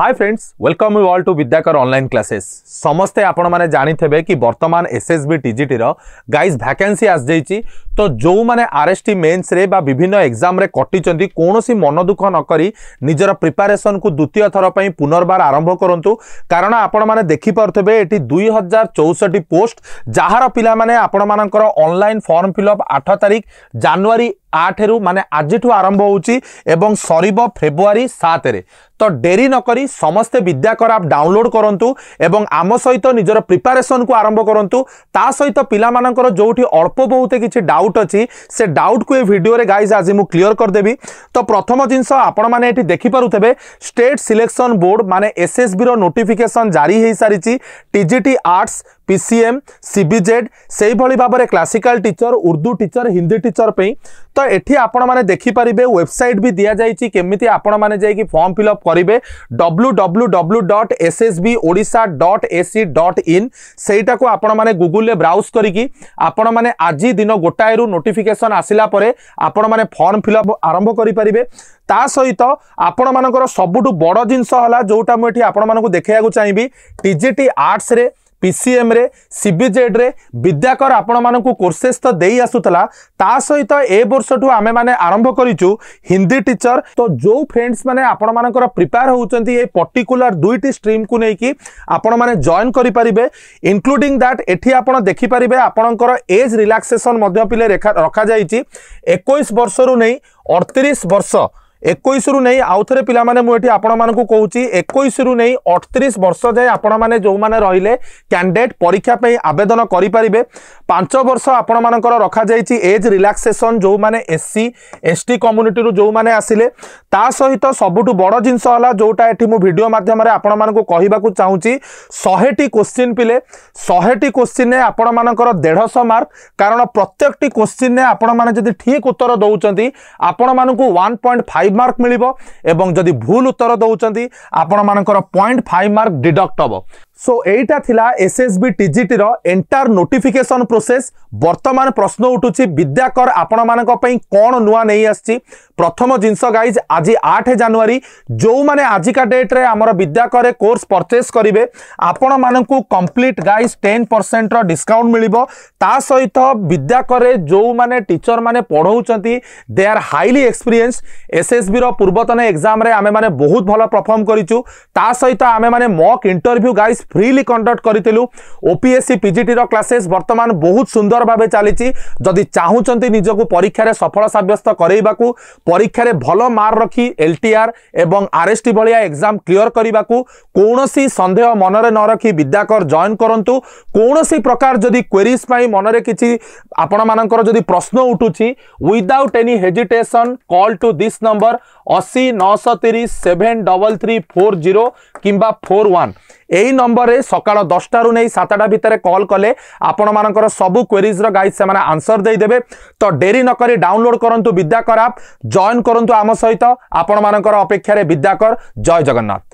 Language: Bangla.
hi friends welcome you all to Vidyakar online classes समस्ते आपण मैंने जाथे कि B T TGT guys vacancy आसଯାଇଛି तो जो मैंने आर एस टी मेन्स विभिन्न एग्जाम रे कटिंट कौन मन दुख नक निजर प्रिपेरेसन को द्वितीय थरपाई पर पुनर्बार आरंभ करूँ कारण आपण मैंने देखिपे ये दुई हजार चौष्टि पोस्ट जार पाने आपण मर अनलाइन फर्म फिलअप आठ तारीख जानुरी আঠেরু মানে আজিঠু আরম্ভ ହେଉଛି ଏବଂ ସରିବ ଫେବୃଆରୀ ସାତରେ ତ ଡେରି ନକରି ସମସ୍ତେ ବିଦ୍ୟାକର ଆପ୍ ଡାଉନଲୋଡ଼୍ କରନ୍ତୁ ଏବଂ ଆମ ସହିତ ନିଜର ପ୍ରିପାରେସନ୍କୁ ଆରମ୍ଭ କରନ୍ତୁ ତା ସହିତ ପିଲାମାନଙ୍କର ଯେଉଁଠି ଅଳ୍ପ ବହୁତ କିଛି ଡାଉଟ୍ ଅଛି ସେ ଡାଉଟ୍କୁ ଏ ଭିଡ଼ିଓରେ ଗାଇଜ୍ ଆଜି ମୁଁ କ୍ଲିଅର୍ କରିଦେବି ତ ପ୍ରଥମ ଜିନିଷ ଆପଣମାନେ ଏଠି ଦେଖିପାରୁଥିବେ ଷ୍ଟେଟ୍ ସିଲେକ୍ସନ୍ ବୋର୍ଡ଼ ମାନେ ଏସ୍ଏସ୍ବିର ନୋଟିଫିକେସନ୍ ଜାରି ହୋଇସାରିଛି ଟିଜିଟି ଆର୍ଟ୍ସ পিসিএম সিবিজেড সেইভাবে ভাবে classical teacher Urdu teacher Hindi teacher পাই তো এটি আপনার দেখিপারে ওয়েবসাইট বি দিয়া যাই কমিটি আপনার যাই ফর্ম ফিল অপ করবে W W W dot S S B Odisha dot A C dot সেইটা আপনার গুগলে ব্রাউজ করি আপনার আজ দিন গোটায়ে নোটিফিকেসন আসিলা পরে আপনার ফর্ম ফিল অপ আরম্ভ করে পারে তা সহিত আপনার সবুঠ বড় জিনিস হল যেটা মু এটি আপনার দেখা চাইবি টিজিটি আর্টসরে পিসিএমরে সিবিজেড্রে বিদ্যাকর আপনার কোর্সেস তো দিয়ে আসুলা তা সহিত এ বর্ষঠু আমি মানে আরম্ভ করেছু হিন্দি টিচর তো যে ফ্রেন্ডস মানে আপনার প্রিপেয়ার হচ্ছেন এই পর্টিকুলার দুইটি স্ট্রিম কু নেই আপন মানে জয়েন করে পারে ইনক্লুডিং দ্যাট এটি আপনার দেখিপারে আপনার এজ রিলাক্সেসন মধ্যে পিলে রখা যাই একুশ বর্ষর নেই অড়তিশ বর্ষ ଏକୋଇଶରୁ ନେଇ ଆଉଥରେ ପିଲାମାନେ ମୁଁ ଏଠି ଆପଣମାନଙ୍କୁ କହୁଛି ଏକୋଇଶରୁ ନେଇ ଅଠତିରିଶ ବର୍ଷ ଯାଏଁ ଆପଣମାନେ ଯେଉଁମାନେ ରହିଲେ କ୍ୟାଣ୍ଡିଡେଟ୍ ପରୀକ୍ଷା ପାଇଁ ଆବେଦନ କରିପାରିବେ ପାଞ୍ଚ ବର୍ଷ ଆପଣମାନଙ୍କର ରଖାଯାଇଛି ଏଜ୍ ରିଲାକ୍ସେସନ୍ ଯେଉଁମାନେ ଏସ୍ସି ଏସ୍ଟି କମ୍ୟୁନିଟିରୁ ଯେଉଁମାନେ ଆସିଲେ ତା ସହିତ ସବୁଠୁ ବଡ଼ ଜିନିଷ ହେଲା ଯେଉଁଟା ଏଠି ମୁଁ ଭିଡ଼ିଓ ମାଧ୍ୟମରେ ଆପଣମାନଙ୍କୁ କହିବାକୁ ଚାହୁଁଛି ଶହେଟି କୋଶ୍ଚିନ୍ ପିଲେ ଶହେଟି କୋଶ୍ଚିନ୍ରେ ଆପଣମାନଙ୍କର ଦେଢ଼ଶହ ମାର୍କ କାରଣ ପ୍ରତ୍ୟେକଟି କୋଶ୍ଚିନ୍ରେ ଆପଣମାନେ ଯଦି ଠିକ୍ ଉତ୍ତର ଦେଉଛନ୍ତି ଆପଣମାନଙ୍କୁ one point five five mark ମିଳିବ ଏବଂ ଯଦି ଭୁଲ ଉତ୍ତର ଦେଉଛନ୍ତି ଆପଣମାନଙ୍କର ପଏଣ୍ଟ ଫାଇଭ୍ ମାର୍କ ଡିଡକ୍ଟ ହେବ সো এইটা লা এসএসবি টিজিটির এন্টার নোটিফিকেসন প্রোসেস বর্তমান প্রশ্ন উঠুছি বিদ্যাকর আপনার কণ নূয়া নেই আসছি প্রথম জিনিস গাইজ আজ আঠ জানুয়ারি যে আজিকা ডেট্রে আমার বিদ্যাকরে কোর্স পরচেস করবে আপন মানুষ কমপ্লিট গাইজ টেন পরসেন্টর ডিসকাউন্ট মিলব তা সহিত বিদ্যাকরে যে টিচর মানে পড়াউছেন দে আর হাইলি এক্সপিরিয়েন্স এসএসবি পূর্বতন এক্সামে আমি মানে বহুত ভালো পরফর্ম করছু তা সহিত আমি মানে mock interview guys freely conduct করেছিলু ওপিএসসি পিজিটির ক্লাসেস বর্তমান বহুত সুন্দর ভাবে চালিছি যদি চাহুচার নিজকে পরীক্ষার সফল সাব্যস্ত করাইবা পরীক্ষার ভাল মার্ক রখি এলটিআর এবং আরএসটি ভাইয়া এক্সাম ক্লিয়র করা কৌশি সন্দেহ মনরে নরখি বিদ্যাকর জয়েন করতু কৌশি প্রকার যদি কোয়েরিজ পাই মনরে কিছু আপনার যদি প্রশ্ন উঠুছি without any hesitation call to this number অশি নশো তিরিশ seven double three four zero কিংবা ফোর ওয়ান এই নম্বর নম্বরে সকাল দশটার নেই সাতটা ভিতরে কল কলে আপনার সবু কোয়েরিজর গাইড সে আনসর দিয়ে তো ডেরি নকি ডাউনলোড করতু বিদ্যাকর আপ জয়েন করতু আম সহ আপনার অপেক্ষায় বিদ্যাকর জয় জগন্নাথ